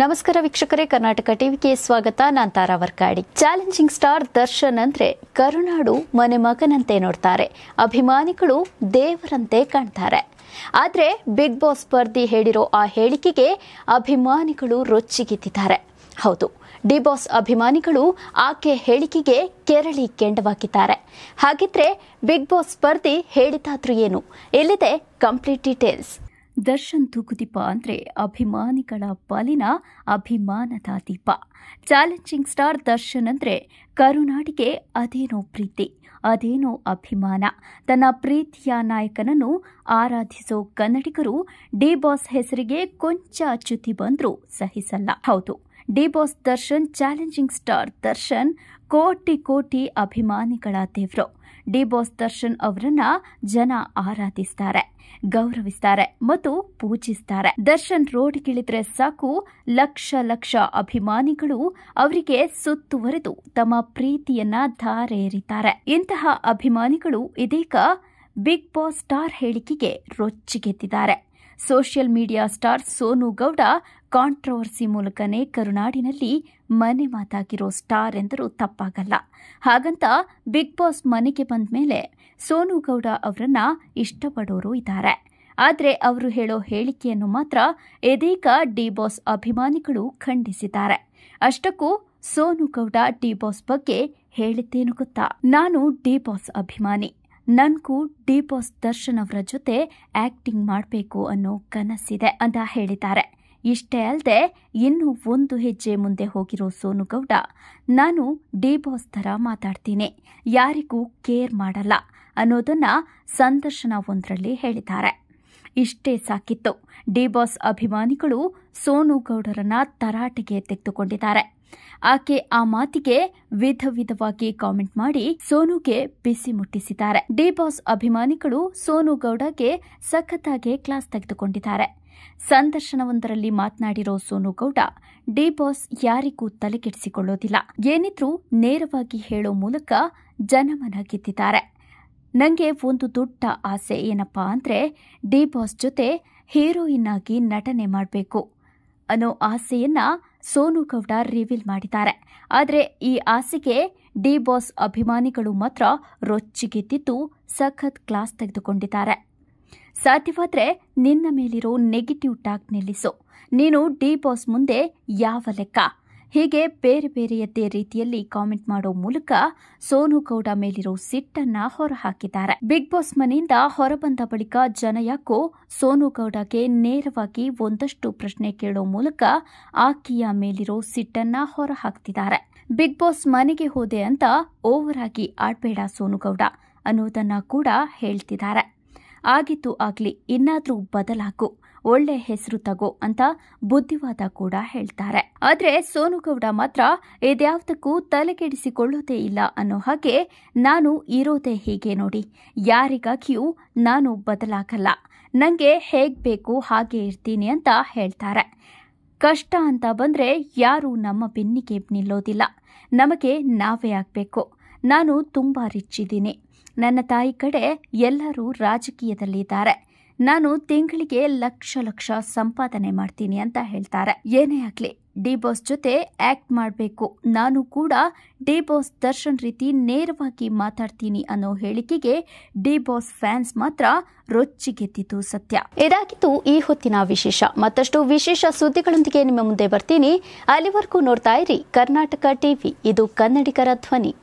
ನಮಸ್ಕಾರ ವೀಕ್ಷಕರೇ ಕರ್ನಾಟಕ ಟಿವಿಗೆ ಸ್ವಾಗತ ನಾನ್ ತಾರಾ ವರ್ಕಾಡಿ ಚಾಲೆಂಜಿಂಗ್ ಸ್ಟಾರ್ ದರ್ಶನ್ ಅಂದ್ರೆ ಕರುನಾಡು ಮನೆ ಮಗನಂತೆ ನೋಡ್ತಾರೆ ಅಭಿಮಾನಿಗಳು ದೇವರಂತೆ ಕಾಣ್ತಾರೆ ಆದರೆ ಬಿಗ್ ಬಾಸ್ ಸ್ಪರ್ಧಿ ಹೇಳಿರೋ ಆ ಹೇಳಿಕೆಗೆ ಅಭಿಮಾನಿಗಳು ರೊಚ್ಚಿಗಿದ್ದಾರೆ ಹೌದು ಡಿ ಬಾಸ್ ಅಭಿಮಾನಿಗಳು ಆಕೆ ಹೇಳಿಕೆಗೆ ಕೆರಳಿ ಕೆಂಡವಾಗಿದ್ದಾರೆ ಹಾಗಿದ್ರೆ ಬಿಗ್ ಬಾಸ್ ಸ್ಪರ್ಧಿ ಹೇಳಿದಾದ್ರೂ ಏನು ಇಲ್ಲಿದೆ ಕಂಪ್ಲೀಟ್ ಡೀಟೇಲ್ಸ್ ದರ್ಶನ್ ತೂಕುದೀಪ ಅಂದ್ರೆ ಅಭಿಮಾನಿಗಳ ಪಾಲಿನ ಅಭಿಮಾನದ ದೀಪ ಚಾಲೆಂಜಿಂಗ್ ಸ್ಟಾರ್ ದರ್ಶನ್ ಅಂದ್ರೆ ಕರುನಾಡಿಗೆ ಅದೇನೋ ಪ್ರೀತಿ ಅದೇನೋ ಅಭಿಮಾನ ತನ್ನ ಪ್ರೀತಿಯ ನಾಯಕನನ್ನು ಆರಾಧಿಸೋ ಕನ್ನಡಿಗರು ಡಿ ಬಾಸ್ ಹೆಸರಿಗೆ ಕೊಂಚ ಅಚ್ಯುತಿ ಬಂದರೂ ಸಹಿಸಲ್ಲ ಹೌದು D boss Darshan challenging star Darshan ಕೋಟಿ ಕೋಟಿ ಅಭಿಮಾನಿಗಳ ದೇವರು ಡಿ ಬಾಸ್ ದರ್ಶನ್ ಅವರನ್ನ ಜನ ಆರಾಧಿಸ್ತಾರೆ ಗೌರವಿಸ್ತಾರೆ ಮತ್ತು ಪೂಜಿಸ್ತಾರೆ ದರ್ಶನ್ ಕಿಳಿದ್ರೆ ಸಾಕು ಲಕ್ಷ ಲಕ್ಷ ಅಭಿಮಾನಿಗಳು ಅವರಿಗೆ ಸುತ್ತುವರೆದು ತಮ್ಮ ಪ್ರೀತಿಯನ್ನ ಧಾರೆ ಇಂತಹ ಅಭಿಮಾನಿಗಳು ಇದೀಗ ಬಿಗ್ ಬಾಸ್ ಸ್ಟಾರ್ ಹೇಳಿಕೆಗೆ ರೊಚ್ಚಿಗೆದ್ದಿದ್ದಾರೆ social media star Sonu Gowda controversy ಮೂಲಕನೇ ಕರುನಾಡಿನಲ್ಲಿ ಮನೆ ಮಾತಾಗಿರೋ ಸ್ಟಾರ್ ಎಂದರೂ ತಪ್ಪಾಗಲ್ಲ ಹಾಗಂತ ಬಿಗ್ ಬಾಸ್ ಮನೆಗೆ ಬಂದ ಮೇಲೆ ಸೋನು ಗೌಡ ಅವರನ್ನ ಇಷ್ಟಪಡೋರು ಇದ್ದಾರೆ ಆದರೆ ಅವರು ಹೇಳೋ ಹೇಳಿಕೆಯನ್ನು ಮಾತ್ರ ಇದೀಗ ಡಿ ಬಾಸ್ ಅಭಿಮಾನಿಗಳು ಖಂಡಿಸಿದ್ದಾರೆ ಅಷ್ಟಕ್ಕೂ ಸೋನು ಗೌಡ ಡಿ ಬಾಸ್ ಬಗ್ಗೆ ಹೇಳಿದ್ದೇನು ಗೊತ್ತಾ ನಾನು ಡಿ ಬಾಸ್ ಅಭಿಮಾನಿ ನನಗೂ ಡಿ ಬಾಸ್ ದರ್ಶನ್ ಅವರ ಜೊತೆ ಆಕ್ಟಿಂಗ್ ಮಾಡಬೇಕು ಅನ್ನೋ ಕನಸಿದೆ ಅಂತ ಹೇಳಿದ್ದಾರೆ ಇಷ್ಟೇ ಅಲ್ಲದೆ ಇನ್ನೂ ಒಂದು ಹೆಜ್ಜೆ ಮುಂದೆ ಹೋಗಿರೋ ಸೋನು ಗೌಡ ನಾನು ಡಿ ಬಾಸ್ ಥರ ಮಾತಾಡ್ತೀನಿ ಯಾರಿಗೂ ಕೇರ್ ಮಾಡಲ್ಲ ಅನ್ನೋದನ್ನ ಸಂದರ್ಶನ ಒಂದರಲ್ಲಿ ಹೇಳಿದ್ದಾರೆ ಇಷ್ಟೇ ಸಾಕಿತ್ತು ಡಿ ಬಾಸ್ ಅಭಿಮಾನಿಗಳು ಸೋನು ಗೌಡರನ್ನ ತರಾಟೆಗೆ ತೆಗೆದುಕೊಂಡಿದ್ದಾರೆ ಆಕೆ ಆ ಮಾತಿಗೆ ವಿಧ ವಿಧವಾಗಿ ಕಾಮೆಂಟ್ ಮಾಡಿ ಸೋನುಗೆ ಬಿಸಿ ಮುಟ್ಟಿಸಿದ್ದಾರೆ ಡಿ ಬಾಸ್ ಅಭಿಮಾನಿಗಳು ಸೋನು ಗೌಡಗೆ ಸಖತ್ತಾಗಿ ಕ್ಲಾಸ್ ತೆಗೆದುಕೊಂಡಿದ್ದಾರೆ ಸಂದರ್ಶನವೊಂದರಲ್ಲಿ ಮಾತನಾಡಿರೋ ಸೋನು ಗೌಡ ಡಿ ಬಾಸ್ ಯಾರಿಗೂ ತಲೆಕೆಡಿಸಿಕೊಳ್ಳೋದಿಲ್ಲ ಏನಿದ್ರೂ ನೇರವಾಗಿ ಹೇಳೋ ಮೂಲಕ ಜನಮನ ಗೆದ್ದಿದ್ದಾರೆ ನನಗೆ ಒಂದು ದೊಡ್ಡ ಆಸೆ ಏನಪ್ಪಾ ಅಂದರೆ ಡಿ ಬಾಸ್ ಜೊತೆ ಹೀರೋಯಿನ್ ಆಗಿ ನಟನೆ ಮಾಡಬೇಕು ಅನ್ನೋ ಆಸೆಯನ್ನ ಸೋನು ಗೌಡ ರಿವೀಲ್ ಮಾಡಿದ್ದಾರೆ ಆದರೆ ಈ ಆಸೆಗೆ ಡಿ ಬಾಸ್ ಅಭಿಮಾನಿಗಳು ಮಾತ್ರ ರೊಚ್ಚಿಗೆದ್ದಿದ್ದು ಸಖತ್ ಕ್ಲಾಸ್ ತೆಗೆದುಕೊಂಡಿದ್ದಾರೆ ಸಾಧ್ಯವಾದರೆ ನಿನ್ನ ಮೇಲಿರೋ ನೆಗೆಟಿವ್ ಟಾಕ್ ನಿಲ್ಲಿಸು ನೀನು ಡಿ ಬಾಸ್ ಮುಂದೆ ಯಾವ ಲೆಕ್ಕ ಹೀಗೆ ಬೇರೆ ಬೇರೆಯದ್ದೇ ರೀತಿಯಲ್ಲಿ ಕಾಮೆಂಟ್ ಮಾಡೋ ಮೂಲಕ ಸೋನು ಗೌಡ ಮೇಲಿರೋ ಸಿಟ್ಟನ್ನ ಹೊರಹಾಕಿದ್ದಾರೆ ಬಿಗ್ ಬಾಸ್ ಮನೆಯಿಂದ ಹೊರಬಂದ ಬಳಿಕ ಜನ ಯಾಕೋ ಸೋನು ಗೌಡಗೆ ನೇರವಾಗಿ ಒಂದಷ್ಟು ಪ್ರಶ್ನೆ ಕೇಳೋ ಮೂಲಕ ಆಕೆಯ ಮೇಲಿರೋ ಸಿಟ್ಟನ್ನ ಹೊರಹಾಕ್ತಿದ್ದಾರೆ ಬಿಗ್ ಬಾಸ್ ಮನೆಗೆ ಹೋದೆ ಅಂತ ಓವರ್ ಆಗಿ ಆಡ್ಬೇಡ ಗೌಡ ಅನ್ನೋದನ್ನ ಕೂಡ ಹೇಳ್ತಿದ್ದಾರೆ ಆಗಿತ್ತು ಆಗ್ಲಿ ಇನ್ನಾದ್ರೂ ಬದಲಾಗು ಒಳ್ಳೆ ಹೆಸರು ತಗೋ ಅಂತ ಬುದ್ಧಿವಾದ ಕೂಡ ಹೇಳ್ತಾರೆ ಆದ್ರೆ ಸೋನುಗೌಡ ಮಾತ್ರ ಇದ್ಯಾವುದಕ್ಕೂ ತಲೆಕೆಡಿಸಿಕೊಳ್ಳೋದೇ ಇಲ್ಲ ಅನ್ನೋ ಹಾಗೆ ನಾನು ಇರೋದೇ ಹೀಗೆ ನೋಡಿ ಯಾರಿಗಾಗಿಯೂ ನಾನು ಬದಲಾಗಲ್ಲ ನನಗೆ ಹೇಗ್ ಬೇಕು ಹಾಗೆ ಇರ್ತೀನಿ ಅಂತ ಹೇಳ್ತಾರೆ ಕಷ್ಟ ಅಂತ ಬಂದರೆ ಯಾರೂ ನಮ್ಮ ಬೆನ್ನಿಗೆ ನಿಲ್ಲೋದಿಲ್ಲ ನಮಗೆ ನಾವೇ ಆಗಬೇಕು ನಾನು ತುಂಬಾ ರಿಚ್ ಇದ್ದೀನಿ ನನ್ನ ತಾಯಿ ಕಡೆ ಎಲ್ಲರೂ ರಾಜಕೀಯದಲ್ಲಿದ್ದಾರೆ ನಾನು ತಿಂಗಳಿಗೆ ಲಕ್ಷ ಲಕ್ಷ ಸಂಪಾದನೆ ಮಾಡ್ತೀನಿ ಅಂತ ಹೇಳ್ತಾರೆ ಏನೇ ಆಗ್ಲಿ ಡಿ ಬಾಸ್ ಜೊತೆ ಆಕ್ಟ್ ಮಾಡಬೇಕು ನಾನು ಕೂಡ ಡಿ ಬಾಸ್ ದರ್ಶನ್ ರೀತಿ ನೇರವಾಗಿ ಮಾತಾಡ್ತೀನಿ ಅನ್ನೋ ಹೇಳಿಕೆಗೆ ಡಿ ಬಾಸ್ ಫ್ಯಾನ್ಸ್ ಮಾತ್ರ ರೊಚ್ಚಿಗೆದ್ದಿತು ಸತ್ಯ ಇದಾಗಿತ್ತು ಈ ಹೊತ್ತಿನ ವಿಶೇಷ ಮತ್ತಷ್ಟು ವಿಶೇಷ ಸುದ್ದಿಗಳೊಂದಿಗೆ ನಿಮ್ಮ ಮುಂದೆ ಬರ್ತೀನಿ ಅಲ್ಲಿವರೆಗೂ ನೋಡ್ತಾ ಇರಿ ಕರ್ನಾಟಕ ಟಿವಿ ಇದು ಕನ್ನಡಿಗರ ಧ್ವನಿ